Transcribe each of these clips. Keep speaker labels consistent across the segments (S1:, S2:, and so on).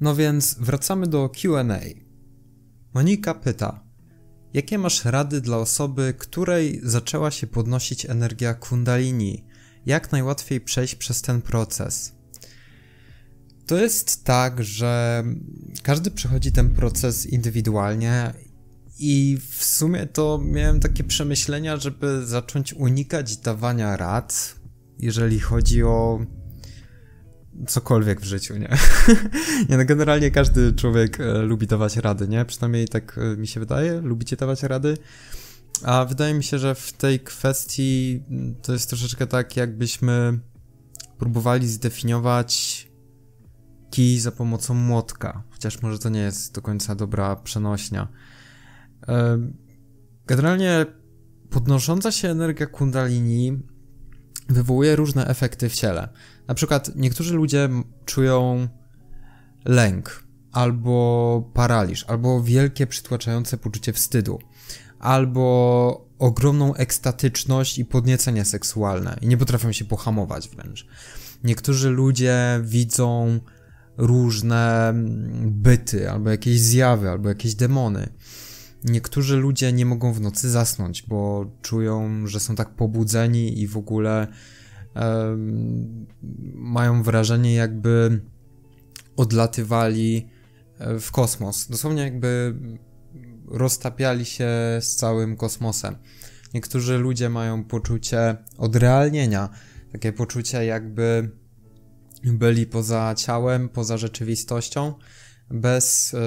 S1: No więc wracamy do QA. Monika pyta: Jakie masz rady dla osoby, której zaczęła się podnosić energia Kundalini? Jak najłatwiej przejść przez ten proces? To jest tak, że każdy przechodzi ten proces indywidualnie i w sumie to miałem takie przemyślenia, żeby zacząć unikać dawania rad, jeżeli chodzi o cokolwiek w życiu, nie? nie, no generalnie każdy człowiek e, lubi dawać rady, nie? Przynajmniej tak e, mi się wydaje, lubicie dawać rady. A wydaje mi się, że w tej kwestii mm, to jest troszeczkę tak, jakbyśmy próbowali zdefiniować kij za pomocą młotka, chociaż może to nie jest do końca dobra przenośnia. E, generalnie podnosząca się energia kundalini wywołuje różne efekty w ciele. Na przykład niektórzy ludzie czują lęk, albo paraliż, albo wielkie przytłaczające poczucie wstydu, albo ogromną ekstatyczność i podniecenie seksualne i nie potrafią się pohamować wręcz. Niektórzy ludzie widzą różne byty, albo jakieś zjawy, albo jakieś demony. Niektórzy ludzie nie mogą w nocy zasnąć, bo czują, że są tak pobudzeni i w ogóle mają wrażenie, jakby odlatywali e, w kosmos. Dosłownie jakby roztapiali się z całym kosmosem. Niektórzy ludzie mają poczucie odrealnienia, takie poczucie, jakby byli poza ciałem, poza rzeczywistością, bez e,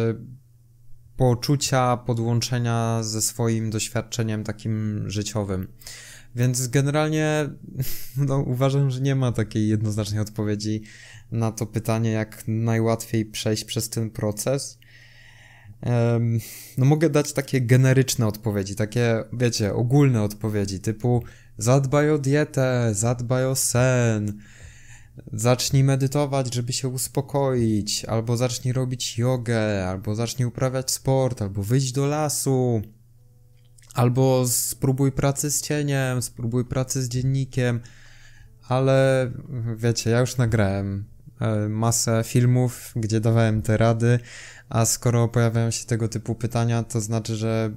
S1: poczucia podłączenia ze swoim doświadczeniem takim życiowym. Więc generalnie no, uważam, że nie ma takiej jednoznacznej odpowiedzi na to pytanie, jak najłatwiej przejść przez ten proces. No mogę dać takie generyczne odpowiedzi, takie, wiecie, ogólne odpowiedzi, typu zadbaj o dietę, zadbaj o sen, zacznij medytować, żeby się uspokoić, albo zacznij robić jogę, albo zacznij uprawiać sport, albo wyjść do lasu, Albo spróbuj pracy z cieniem, spróbuj pracy z dziennikiem, ale wiecie, ja już nagrałem e, masę filmów, gdzie dawałem te rady, a skoro pojawiają się tego typu pytania, to znaczy, że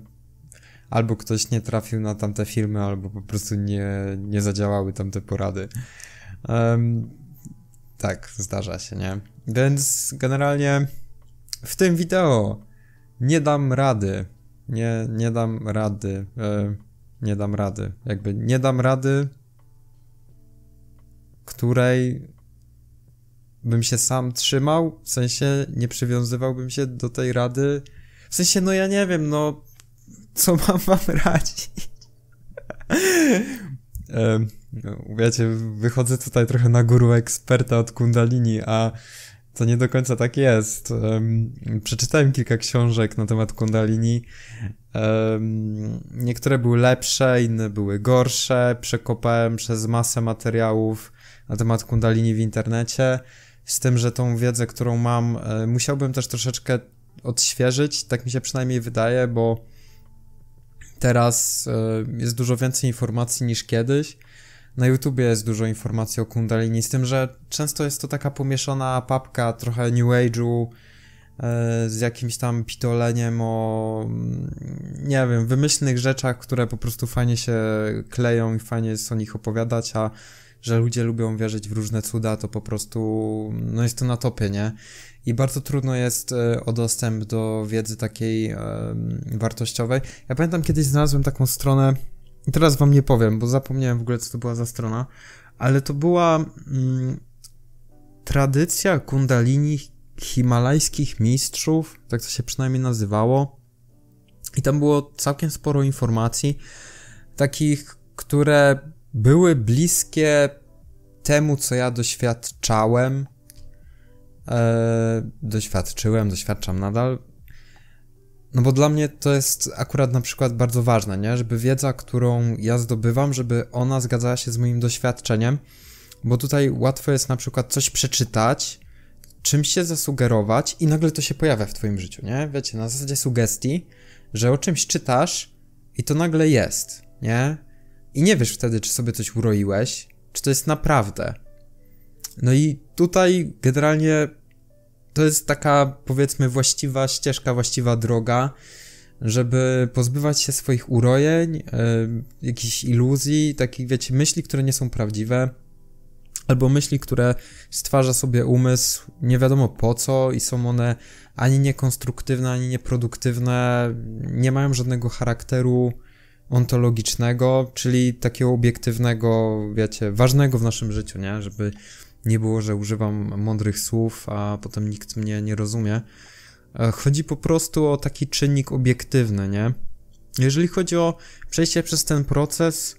S1: albo ktoś nie trafił na tamte filmy, albo po prostu nie, nie zadziałały tamte porady. Um, tak, zdarza się, nie? Więc generalnie w tym wideo nie dam rady nie, nie dam rady. E, nie dam rady. Jakby nie dam rady, której bym się sam trzymał, w sensie nie przywiązywałbym się do tej rady. W sensie, no ja nie wiem, no co mam wam radzić? no, wiecie, wychodzę tutaj trochę na guru eksperta od Kundalini, a to nie do końca tak jest. Um, przeczytałem kilka książek na temat Kundalini. Um, niektóre były lepsze, inne były gorsze. Przekopałem przez masę materiałów na temat Kundalini w internecie. Z tym, że tą wiedzę, którą mam, e, musiałbym też troszeczkę odświeżyć. Tak mi się przynajmniej wydaje, bo teraz e, jest dużo więcej informacji niż kiedyś. Na YouTubie jest dużo informacji o Kundalini, z tym, że często jest to taka pomieszana papka trochę New Age'u e, z jakimś tam pitoleniem o, mm, nie wiem, wymyślnych rzeczach, które po prostu fajnie się kleją i fajnie jest o nich opowiadać, a że ludzie lubią wierzyć w różne cuda, to po prostu no jest to na topie, nie? I bardzo trudno jest e, o dostęp do wiedzy takiej e, wartościowej. Ja pamiętam kiedyś znalazłem taką stronę teraz wam nie powiem, bo zapomniałem w ogóle, co to była za strona, ale to była mm, tradycja kundalini himalajskich mistrzów, tak to się przynajmniej nazywało. I tam było całkiem sporo informacji, takich, które były bliskie temu, co ja doświadczałem. E, doświadczyłem, doświadczam nadal no bo dla mnie to jest akurat na przykład bardzo ważne, nie? Żeby wiedza, którą ja zdobywam, żeby ona zgadzała się z moim doświadczeniem, bo tutaj łatwo jest na przykład coś przeczytać, czymś się zasugerować i nagle to się pojawia w twoim życiu, nie? Wiecie, na zasadzie sugestii, że o czymś czytasz i to nagle jest, nie? I nie wiesz wtedy, czy sobie coś uroiłeś, czy to jest naprawdę. No i tutaj generalnie to jest taka, powiedzmy, właściwa ścieżka, właściwa droga, żeby pozbywać się swoich urojeń, yy, jakichś iluzji, takich, wiecie, myśli, które nie są prawdziwe, albo myśli, które stwarza sobie umysł nie wiadomo po co i są one ani niekonstruktywne, ani nieproduktywne, nie mają żadnego charakteru ontologicznego, czyli takiego obiektywnego, wiecie, ważnego w naszym życiu, nie? Żeby nie było, że używam mądrych słów, a potem nikt mnie nie rozumie. E, chodzi po prostu o taki czynnik obiektywny, nie? Jeżeli chodzi o przejście przez ten proces,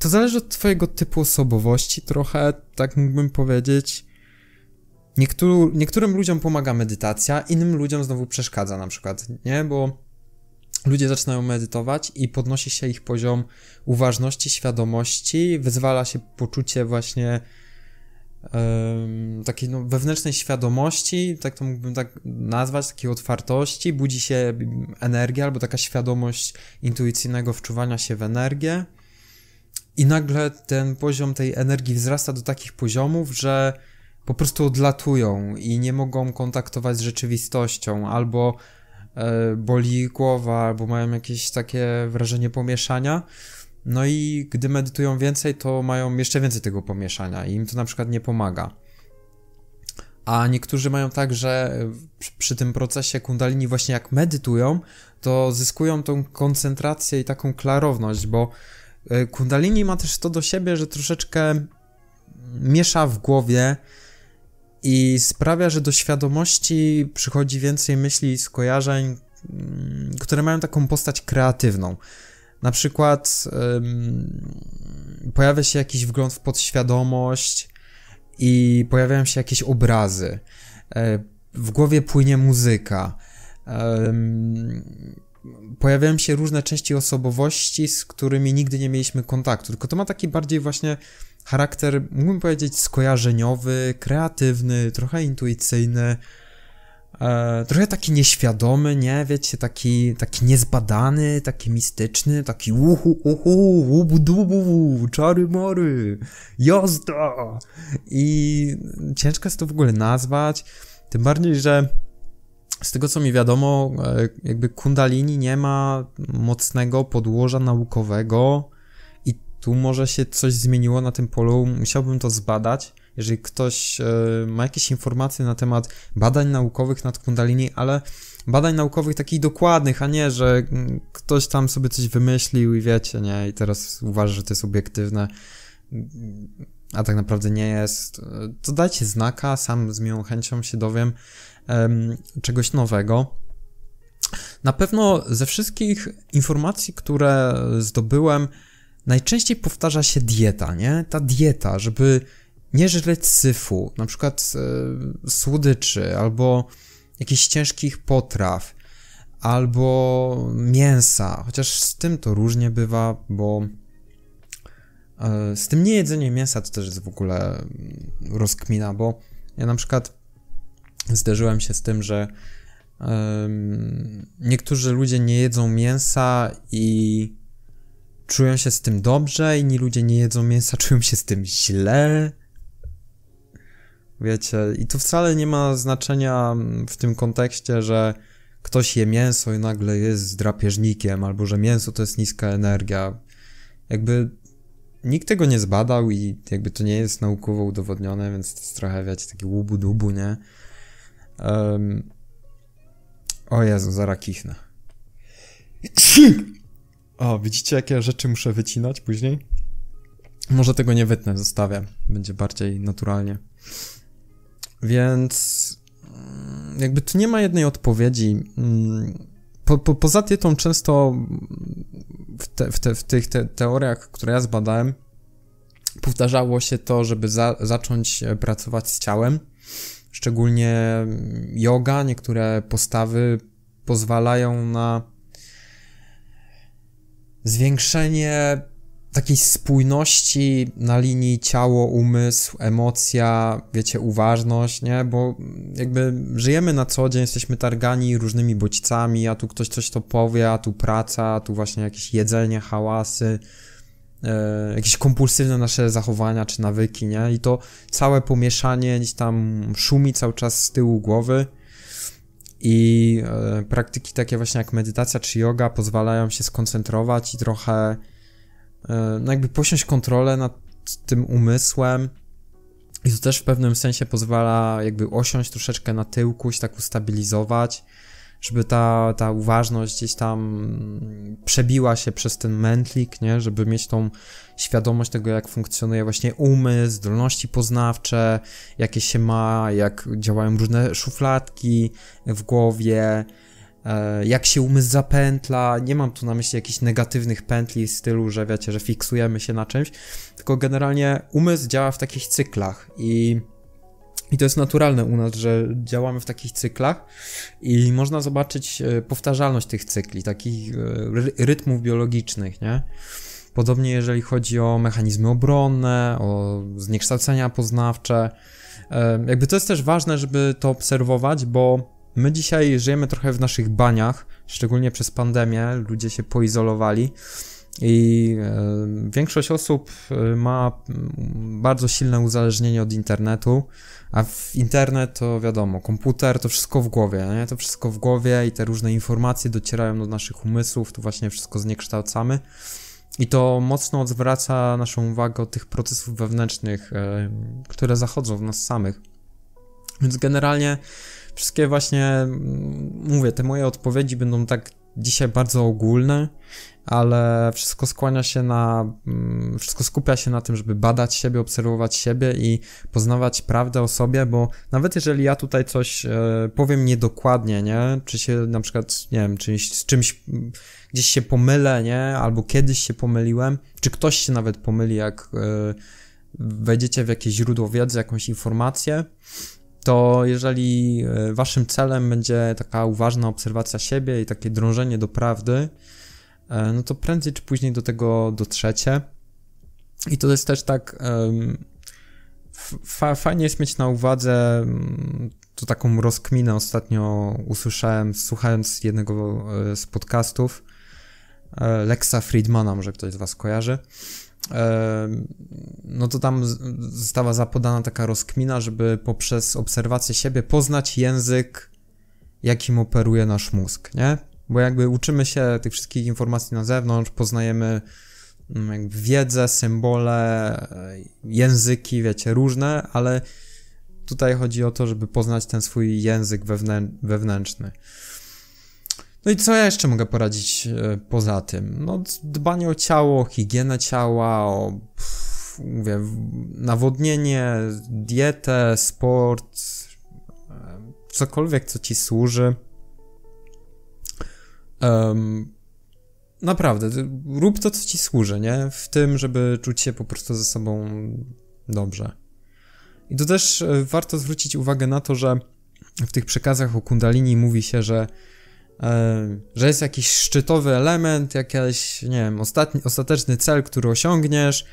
S1: to zależy od Twojego typu osobowości, trochę, tak mógłbym powiedzieć. Niektó niektórym ludziom pomaga medytacja, innym ludziom znowu przeszkadza, na przykład, nie? Bo ludzie zaczynają medytować i podnosi się ich poziom uważności, świadomości, wyzwala się poczucie właśnie takiej no, wewnętrznej świadomości, tak to mógłbym tak nazwać, takiej otwartości, budzi się energia albo taka świadomość intuicyjnego wczuwania się w energię. I nagle ten poziom tej energii wzrasta do takich poziomów, że po prostu odlatują i nie mogą kontaktować z rzeczywistością, albo E, boli głowa albo mają jakieś takie wrażenie pomieszania. No i gdy medytują więcej, to mają jeszcze więcej tego pomieszania i im to na przykład nie pomaga. A niektórzy mają tak, że przy tym procesie kundalini właśnie jak medytują, to zyskują tą koncentrację i taką klarowność, bo e, kundalini ma też to do siebie, że troszeczkę miesza w głowie i sprawia, że do świadomości przychodzi więcej myśli i skojarzeń, mm, które mają taką postać kreatywną. Na przykład um, pojawia się jakiś wgląd w podświadomość i pojawiają się jakieś obrazy. E, w głowie płynie muzyka. Um, pojawiają się różne części osobowości, z którymi nigdy nie mieliśmy kontaktu. Tylko to ma taki bardziej właśnie Charakter, mógłbym powiedzieć, skojarzeniowy, kreatywny, trochę intuicyjny, e, trochę taki nieświadomy, nie? Wiecie, taki, taki niezbadany, taki mistyczny, taki uhu, uhu, ubudubu, czary mory, jazda! I ciężko jest to w ogóle nazwać, tym bardziej, że z tego co mi wiadomo, e, jakby Kundalini nie ma mocnego podłoża naukowego, tu może się coś zmieniło na tym polu, musiałbym to zbadać. Jeżeli ktoś e, ma jakieś informacje na temat badań naukowych nad Kundalini, ale badań naukowych takich dokładnych, a nie, że mm, ktoś tam sobie coś wymyślił i wiecie, nie, i teraz uważa, że to jest obiektywne, a tak naprawdę nie jest, to dajcie znaka, sam z miłą chęcią się dowiem um, czegoś nowego. Na pewno ze wszystkich informacji, które zdobyłem, najczęściej powtarza się dieta, nie? Ta dieta, żeby nie żyć syfu, na przykład e, słodyczy albo jakichś ciężkich potraw, albo mięsa, chociaż z tym to różnie bywa, bo e, z tym niejedzeniem mięsa to też jest w ogóle mm, rozkmina, bo ja na przykład zderzyłem się z tym, że e, niektórzy ludzie nie jedzą mięsa i czują się z tym dobrze, inni ludzie nie jedzą mięsa, czują się z tym źle. Wiecie, i to wcale nie ma znaczenia mm, w tym kontekście, że ktoś je mięso i nagle jest drapieżnikiem, albo że mięso to jest niska energia. Jakby nikt tego nie zbadał i jakby to nie jest naukowo udowodnione, więc to jest trochę, wiecie, taki łubu-dubu, nie? Um... O Jezu, zaraz kichnę. O, widzicie jakie rzeczy muszę wycinać później? Może tego nie wytnę, zostawię. Będzie bardziej naturalnie. Więc mm, jakby tu nie ma jednej odpowiedzi. Mm, po, po, poza dietą często w, te, w, te, w tych te, teoriach, które ja zbadałem, powtarzało się to, żeby za, zacząć e, pracować z ciałem. Szczególnie yoga, niektóre postawy pozwalają na zwiększenie takiej spójności na linii ciało, umysł, emocja, wiecie, uważność, nie? Bo jakby żyjemy na co dzień, jesteśmy targani różnymi bodźcami, a tu ktoś coś to powie, a tu praca, a tu właśnie jakieś jedzenie, hałasy, e, jakieś kompulsywne nasze zachowania czy nawyki, nie? I to całe pomieszanie gdzieś tam szumi cały czas z tyłu głowy i e, praktyki takie właśnie jak medytacja czy yoga pozwalają się skoncentrować i trochę e, no jakby posiąść kontrolę nad tym umysłem. I to też w pewnym sensie pozwala jakby osiąść troszeczkę na tyłku, się tak ustabilizować żeby ta, ta uważność gdzieś tam przebiła się przez ten mętlik, nie? Żeby mieć tą świadomość tego, jak funkcjonuje właśnie umysł, zdolności poznawcze, jakie się ma, jak działają różne szufladki w głowie, e, jak się umysł zapętla. Nie mam tu na myśli jakichś negatywnych pętli w stylu, że wiecie, że fiksujemy się na czymś, tylko generalnie umysł działa w takich cyklach i i to jest naturalne u nas, że działamy w takich cyklach i można zobaczyć e, powtarzalność tych cykli, takich e, rytmów biologicznych, nie? Podobnie jeżeli chodzi o mechanizmy obronne, o zniekształcenia poznawcze. E, jakby to jest też ważne, żeby to obserwować, bo my dzisiaj żyjemy trochę w naszych baniach, szczególnie przez pandemię, ludzie się poizolowali i e, większość osób e, ma mm, bardzo silne uzależnienie od internetu, a w internet to wiadomo, komputer to wszystko w głowie, nie? to wszystko w głowie i te różne informacje docierają do naszych umysłów, tu właśnie wszystko zniekształcamy. I to mocno odwraca naszą uwagę od tych procesów wewnętrznych, e, które zachodzą w nas samych. Więc generalnie wszystkie właśnie, mm, mówię, te moje odpowiedzi będą tak dzisiaj bardzo ogólne ale wszystko skłania się na, mm, wszystko skupia się na tym, żeby badać siebie, obserwować siebie i poznawać prawdę o sobie, bo nawet jeżeli ja tutaj coś e, powiem niedokładnie, nie, czy się na przykład, nie wiem, czymś, z czymś mm, gdzieś się pomylę, nie, albo kiedyś się pomyliłem, czy ktoś się nawet pomyli, jak e, wejdziecie w jakieś źródło wiedzy, jakąś informację, to jeżeli e, waszym celem będzie taka uważna obserwacja siebie i takie drążenie do prawdy, E, no to prędzej czy później do tego dotrzecie. I to jest też tak. Fa fajnie jest mieć na uwadze mm, to taką rozkminę ostatnio usłyszałem, słuchając jednego e, z podcastów e, Lexa Friedmana, może ktoś z Was kojarzy. No to tam została zapodana taka rozkmina, żeby poprzez obserwację siebie poznać język, jakim operuje nasz mózg, nie? Bo jakby uczymy się tych wszystkich informacji na zewnątrz, poznajemy mm, jakby wiedzę, symbole, e, języki, wiecie, różne, ale tutaj chodzi o to, żeby poznać ten swój język wewnę wewnętrzny. No i co ja jeszcze mogę poradzić e, poza tym? No, dbanie o ciało, higienę ciała, o pff, mówię, nawodnienie, dietę, sport, e, cokolwiek, co ci służy. Um, naprawdę, rób to, co ci służy, nie? W tym, żeby czuć się po prostu ze sobą dobrze. I tu też e, warto zwrócić uwagę na to, że w tych przekazach o Kundalini mówi się, że, e, że jest jakiś szczytowy element, jakiś, nie wiem, ostatni, ostateczny cel, który osiągniesz,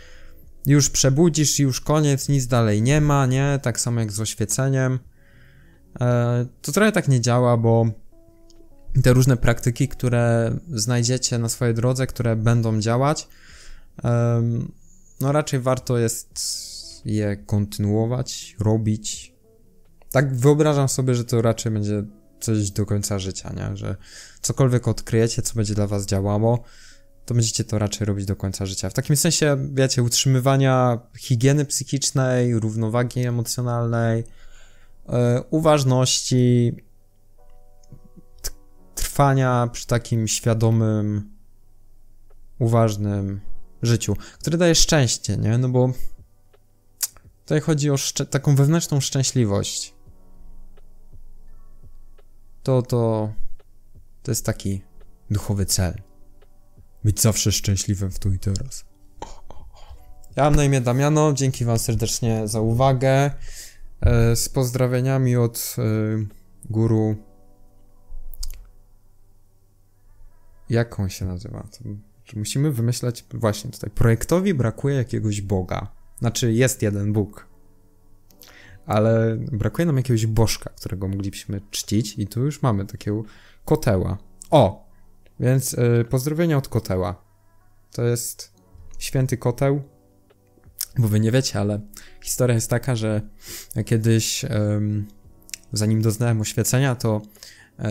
S1: już przebudzisz, już koniec, nic dalej nie ma, nie? Tak samo jak z oświeceniem. E, to trochę tak nie działa, bo te różne praktyki, które znajdziecie na swojej drodze, które będą działać, no raczej warto jest je kontynuować, robić. Tak wyobrażam sobie, że to raczej będzie coś do końca życia, nie? Że cokolwiek odkryjecie, co będzie dla was działało, to będziecie to raczej robić do końca życia. W takim sensie, wiecie, utrzymywania higieny psychicznej, równowagi emocjonalnej, e, uważności, przetrwania przy takim świadomym, uważnym życiu, które daje szczęście, nie? No bo tutaj chodzi o taką wewnętrzną szczęśliwość. To, to, to jest taki duchowy cel. Być zawsze szczęśliwym w tu i teraz. Ja mam na imię Damiano, dzięki wam serdecznie za uwagę. E, z pozdrowieniami od e, guru Jak on się nazywa? Musimy wymyślać, właśnie tutaj, projektowi brakuje jakiegoś Boga. Znaczy, jest jeden Bóg, ale brakuje nam jakiegoś bożka, którego moglibyśmy czcić i tu już mamy takiego koteła. O! Więc yy, pozdrowienia od koteła. To jest święty koteł, bo wy nie wiecie, ale historia jest taka, że kiedyś, yy, zanim doznałem oświecenia, to yy,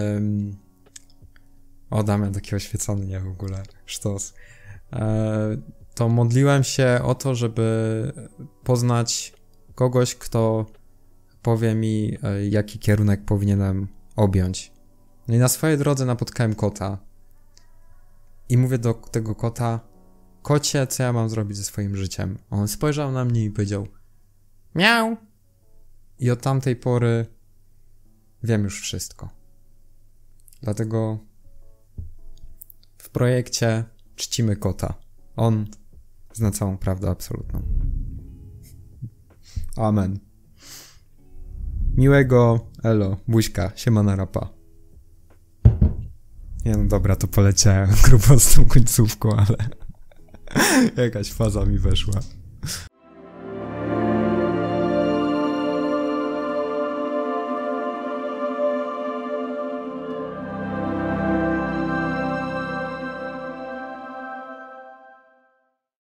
S1: o, Damian taki oświecony, nie w ogóle, sztos. E, to modliłem się o to, żeby poznać kogoś, kto powie mi, e, jaki kierunek powinienem objąć. No i na swojej drodze napotkałem kota. I mówię do tego kota, kocie, co ja mam zrobić ze swoim życiem? On spojrzał na mnie i powiedział, miał. I od tamtej pory wiem już wszystko. Dlatego projekcie czcimy kota. On zna całą prawdę absolutną. Amen. Miłego elo, buźka, siemana rapa. Nie no dobra, to poleciałem grubo z tą końcówką, ale jakaś faza mi weszła.